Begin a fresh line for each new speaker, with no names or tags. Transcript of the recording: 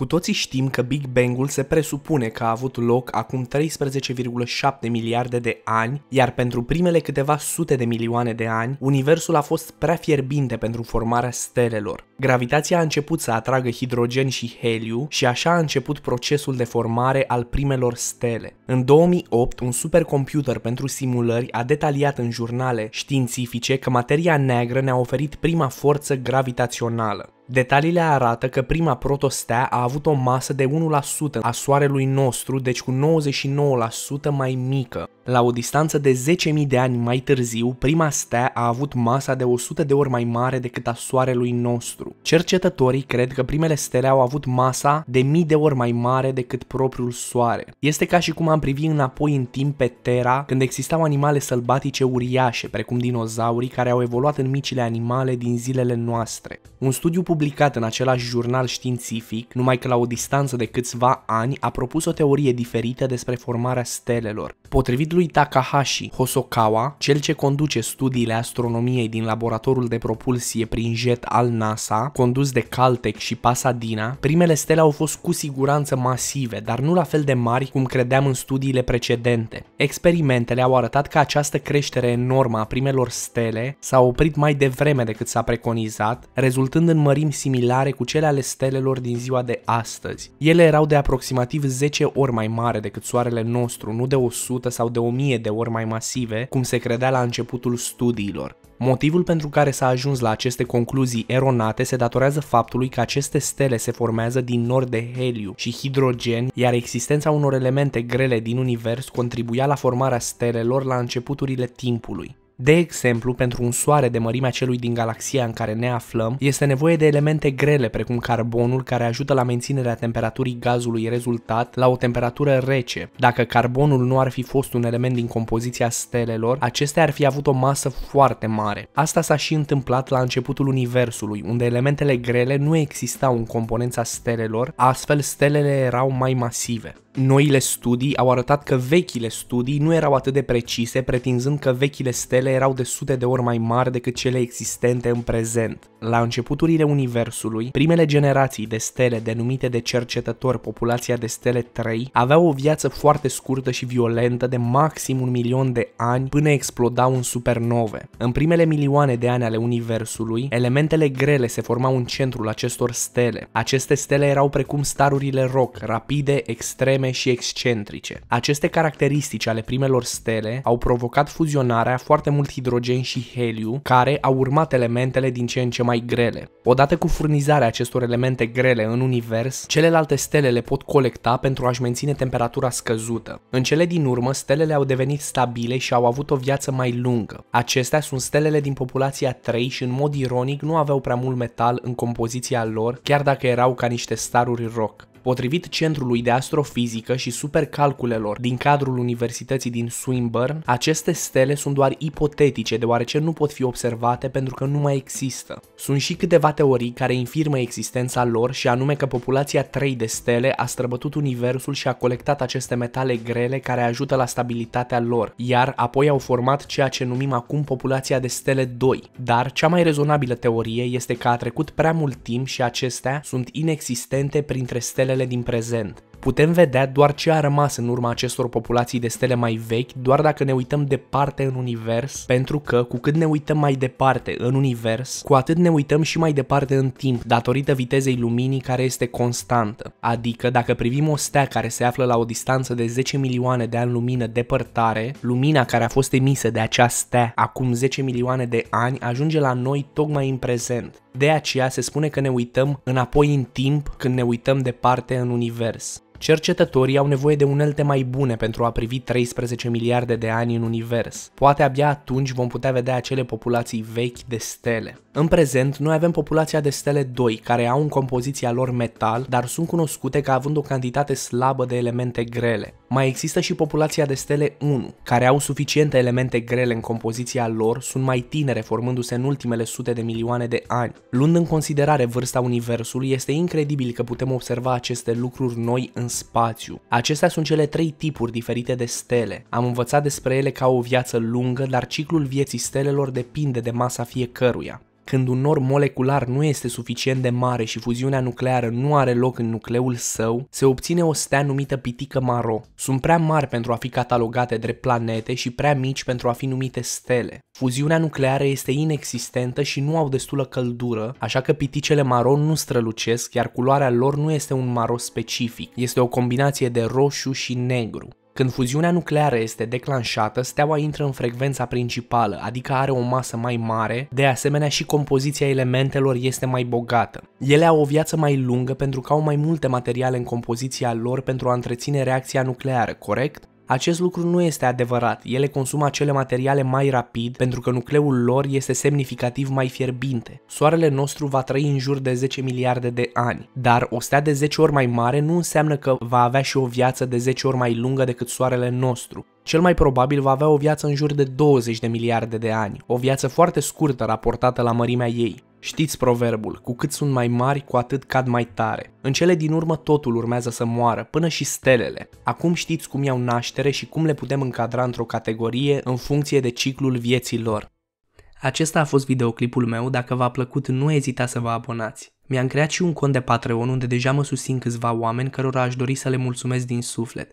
Cu toții știm că Big Bang-ul se presupune că a avut loc acum 13,7 miliarde de ani, iar pentru primele câteva sute de milioane de ani, universul a fost prea fierbinte pentru formarea stelelor. Gravitația a început să atragă hidrogen și heliu și așa a început procesul de formare al primelor stele. În 2008, un supercomputer pentru simulări a detaliat în jurnale științifice că materia neagră ne-a oferit prima forță gravitațională. Detaliile arată că prima protostea a avut o masă de 1% a soarelui nostru, deci cu 99% mai mică. La o distanță de 10.000 de ani mai târziu, prima stea a avut masa de 100 de ori mai mare decât a Soarelui nostru. Cercetătorii cred că primele stele au avut masa de mii de ori mai mare decât propriul Soare. Este ca și cum am privi înapoi în timp pe Terra, când existau animale sălbatice uriașe, precum dinozaurii, care au evoluat în micile animale din zilele noastre. Un studiu publicat în același jurnal științific, numai că la o distanță de câțiva ani, a propus o teorie diferită despre formarea stelelor. Potrivit lui Takahashi Hosokawa, cel ce conduce studiile astronomiei din laboratorul de propulsie prin jet al NASA, condus de Caltech și Pasadena, primele stele au fost cu siguranță masive, dar nu la fel de mari cum credeam în studiile precedente. Experimentele au arătat că această creștere enormă a primelor stele s-a oprit mai devreme decât s-a preconizat, rezultând în mărimi similare cu cele ale stelelor din ziua de astăzi. Ele erau de aproximativ 10 ori mai mare decât soarele nostru, nu de 100 sau de de 1000 de ori mai masive, cum se credea la începutul studiilor. Motivul pentru care s-a ajuns la aceste concluzii eronate se datorează faptului că aceste stele se formează din nor de heliu și hidrogen, iar existența unor elemente grele din univers contribuia la formarea stelelor la începuturile timpului. De exemplu, pentru un soare de mărimea celui din galaxia în care ne aflăm, este nevoie de elemente grele precum carbonul care ajută la menținerea temperaturii gazului rezultat la o temperatură rece. Dacă carbonul nu ar fi fost un element din compoziția stelelor, acestea ar fi avut o masă foarte mare. Asta s-a și întâmplat la începutul Universului, unde elementele grele nu existau în componența stelelor, astfel stelele erau mai masive. Noile studii au arătat că vechile studii nu erau atât de precise, pretinzând că vechile stele ele erau de sute de ori mai mari decât cele existente în prezent. La începuturile Universului, primele generații de stele denumite de cercetători populația de stele 3 aveau o viață foarte scurtă și violentă de maxim un milion de ani până explodau în supernove. În primele milioane de ani ale Universului, elementele grele se formau în centrul acestor stele. Aceste stele erau precum starurile rock, rapide, extreme și excentrice. Aceste caracteristici ale primelor stele au provocat fuzionarea foarte mult hidrogen și heliu, care au urmat elementele din ce în ce mai grele. Odată cu furnizarea acestor elemente grele în univers, celelalte stele le pot colecta pentru a-și menține temperatura scăzută. În cele din urmă, stelele au devenit stabile și au avut o viață mai lungă. Acestea sunt stelele din populația 3 și în mod ironic nu aveau prea mult metal în compoziția lor, chiar dacă erau ca niște staruri rock. Potrivit Centrului de Astrofizică și Supercalculelor din cadrul Universității din Swinburne, aceste stele sunt doar ipotetice deoarece nu pot fi observate pentru că nu mai există. Sunt și câteva teorii care infirmă existența lor și anume că populația 3 de stele a străbătut universul și a colectat aceste metale grele care ajută la stabilitatea lor, iar apoi au format ceea ce numim acum populația de stele 2. Dar cea mai rezonabilă teorie este că a trecut prea mult timp și acestea sunt inexistente printre stele modelele din prezent. Putem vedea doar ce a rămas în urma acestor populații de stele mai vechi, doar dacă ne uităm departe în univers, pentru că cu cât ne uităm mai departe în univers, cu atât ne uităm și mai departe în timp, datorită vitezei luminii care este constantă. Adică, dacă privim o stea care se află la o distanță de 10 milioane de ani lumină depărtare, lumina care a fost emisă de acea stea acum 10 milioane de ani ajunge la noi tocmai în prezent. De aceea se spune că ne uităm înapoi în timp când ne uităm departe în univers. Cercetătorii au nevoie de unelte mai bune pentru a privi 13 miliarde de ani în univers. Poate abia atunci vom putea vedea acele populații vechi de stele. În prezent, noi avem populația de stele 2, care au în compoziția lor metal, dar sunt cunoscute ca având o cantitate slabă de elemente grele. Mai există și populația de stele 1, care au suficiente elemente grele în compoziția lor, sunt mai tinere, formându-se în ultimele sute de milioane de ani. Luând în considerare vârsta Universului, este incredibil că putem observa aceste lucruri noi în spațiu. Acestea sunt cele trei tipuri diferite de stele. Am învățat despre ele ca o viață lungă, dar ciclul vieții stelelor depinde de masa fiecăruia când un nor molecular nu este suficient de mare și fuziunea nucleară nu are loc în nucleul său, se obține o stea numită pitică maro. Sunt prea mari pentru a fi catalogate drept planete și prea mici pentru a fi numite stele. Fuziunea nucleară este inexistentă și nu au destulă căldură, așa că piticele maro nu strălucesc, iar culoarea lor nu este un maro specific, este o combinație de roșu și negru. Când fuziunea nucleară este declanșată, steaua intră în frecvența principală, adică are o masă mai mare, de asemenea și compoziția elementelor este mai bogată. Ele au o viață mai lungă pentru că au mai multe materiale în compoziția lor pentru a întreține reacția nucleară, corect? Acest lucru nu este adevărat, ele consumă acele materiale mai rapid pentru că nucleul lor este semnificativ mai fierbinte. Soarele nostru va trăi în jur de 10 miliarde de ani, dar o stea de 10 ori mai mare nu înseamnă că va avea și o viață de 10 ori mai lungă decât soarele nostru cel mai probabil va avea o viață în jur de 20 de miliarde de ani, o viață foarte scurtă raportată la mărimea ei. Știți proverbul, cu cât sunt mai mari, cu atât cad mai tare. În cele din urmă totul urmează să moară, până și stelele. Acum știți cum iau naștere și cum le putem încadra într-o categorie în funcție de ciclul vieții lor. Acesta a fost videoclipul meu, dacă v-a plăcut nu ezita să vă abonați. Mi-am creat și un cont de Patreon unde deja mă susțin câțiva oameni cărora aș dori să le mulțumesc din suflet.